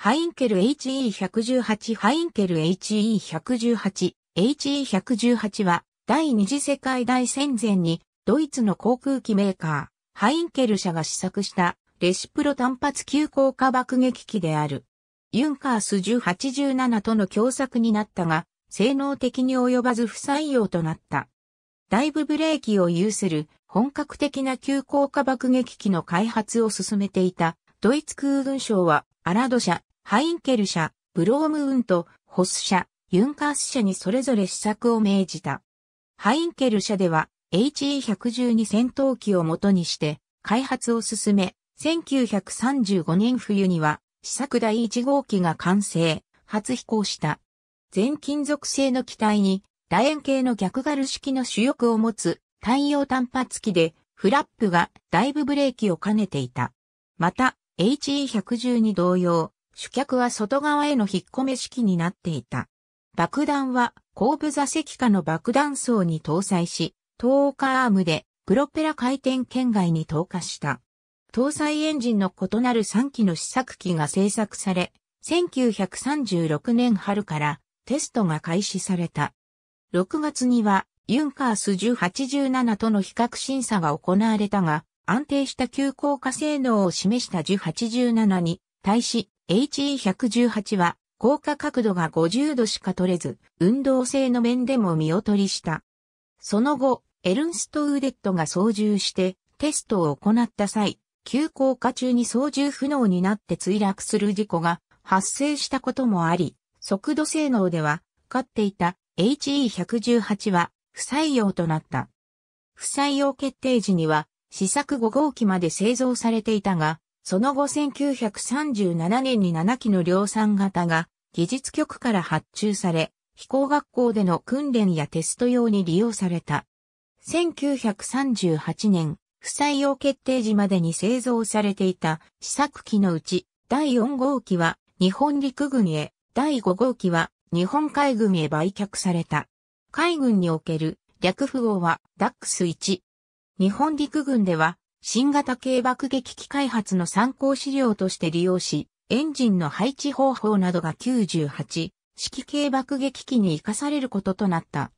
ハインケル HE118 ハインケル HE118 HE118 は第二次世界大戦前にドイツの航空機メーカーハインケル社が試作したレシプロ単発急降下爆撃機である。ユンカース1087との共作になったが性能的に及ばず不採用となった。ダイブブレーキを有する本格的な急降下爆撃機の開発を進めていたドイツ空軍省はアラド社、ハインケル社、ブロームウント、ホス社、ユンカース社にそれぞれ試作を命じた。ハインケル社では HE112 戦闘機を元にして開発を進め、1935年冬には試作第1号機が完成、初飛行した。全金属製の機体に楕円形の逆ガル式の主翼を持つ太陽単発機でフラップがダイブブレーキを兼ねていた。また HE112 同様、主脚は外側への引っ込め式になっていた。爆弾は後部座席下の爆弾層に搭載し、カ下アームでプロペラ回転圏外に投下した。搭載エンジンの異なる3機の試作機が製作され、1936年春からテストが開始された。6月にはユンカース1087との比較審査が行われたが、安定した急降下性能を示した1087に対し HE118 は、降下角度が50度しか取れず、運動性の面でも見劣りした。その後、エルンスト・ウーデットが操縦してテストを行った際、急降下中に操縦不能になって墜落する事故が発生したこともあり、速度性能では、勝っていた HE118 は不採用となった。不採用決定時には、試作5号機まで製造されていたが、その後1937年に7機の量産型が技術局から発注され、飛行学校での訓練やテスト用に利用された。1938年、不採用決定時までに製造されていた試作機のうち、第4号機は日本陸軍へ、第5号機は日本海軍へ売却された。海軍における略符号はダックス1。日本陸軍では新型軽爆撃機開発の参考資料として利用し、エンジンの配置方法などが98式軽爆撃機に活かされることとなった。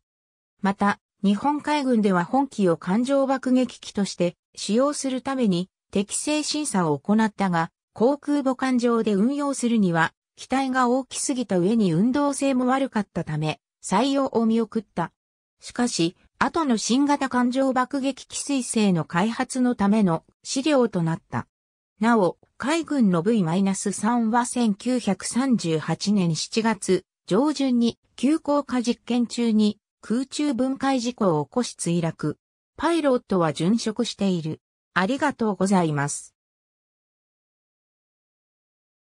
また、日本海軍では本機を艦上爆撃機として使用するために適正審査を行ったが、航空母艦上で運用するには、機体が大きすぎた上に運動性も悪かったため、採用を見送った。しかし、後の新型艦上爆撃機彗星の開発のための資料となった。なお、海軍の V-3 は1938年7月上旬に急降下実験中に空中分解事故を起こし墜落。パイロットは殉職している。ありがとうございます。